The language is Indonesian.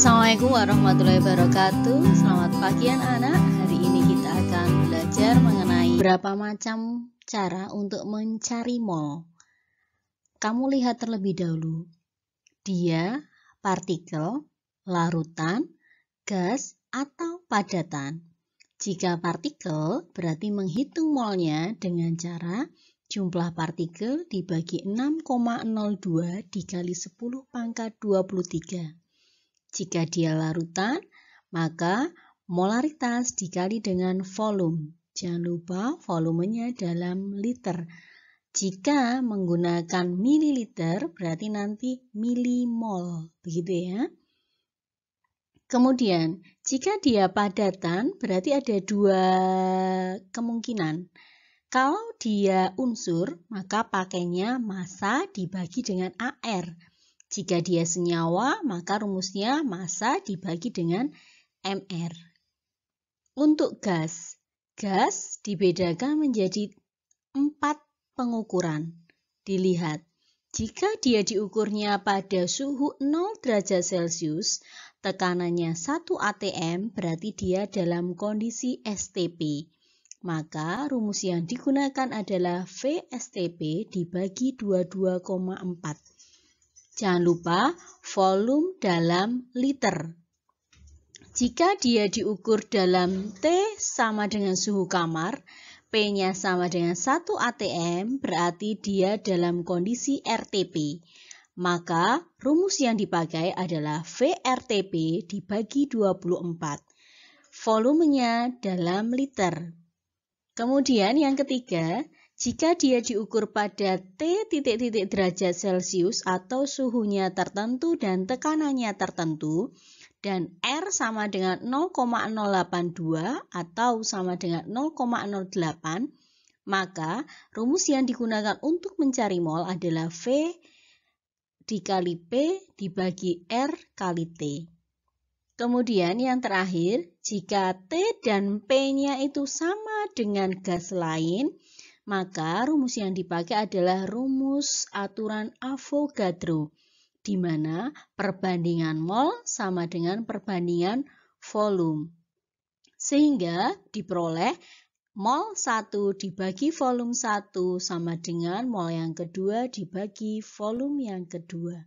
Assalamualaikum warahmatullahi wabarakatuh Selamat pagi anak-anak Hari ini kita akan belajar mengenai Berapa macam cara untuk mencari mall Kamu lihat terlebih dahulu Dia, partikel, larutan, gas, atau padatan Jika partikel berarti menghitung molnya dengan cara Jumlah partikel dibagi 6,02 dikali 10 pangkat 23 jika dia larutan, maka molaritas dikali dengan volume. Jangan lupa volumenya dalam liter. Jika menggunakan mililiter, berarti nanti milimol, begitu ya. Kemudian, jika dia padatan, berarti ada dua kemungkinan. Kalau dia unsur, maka pakainya massa dibagi dengan AR. Jika dia senyawa, maka rumusnya massa dibagi dengan MR. Untuk gas, gas dibedakan menjadi empat pengukuran. Dilihat, jika dia diukurnya pada suhu 0 derajat Celcius, tekanannya 1 atm berarti dia dalam kondisi STP. Maka rumus yang digunakan adalah VSTP dibagi 22,4. Jangan lupa volume dalam liter. Jika dia diukur dalam T sama dengan suhu kamar, P-nya sama dengan 1 ATM, berarti dia dalam kondisi RTP. Maka rumus yang dipakai adalah VRTP dibagi 24. Volumenya dalam liter. Kemudian yang ketiga, jika dia diukur pada T titik-titik derajat Celcius atau suhunya tertentu dan tekanannya tertentu, dan R sama dengan 0,082 atau sama dengan 0,08, maka rumus yang digunakan untuk mencari mol adalah V dikali P dibagi R kali T. Kemudian yang terakhir, jika T dan P-nya itu sama dengan gas lain, maka rumus yang dipakai adalah rumus aturan Avogadro, di mana perbandingan mol sama dengan perbandingan volume. Sehingga diperoleh mol 1 dibagi volume 1 sama dengan mol yang kedua dibagi volume yang kedua.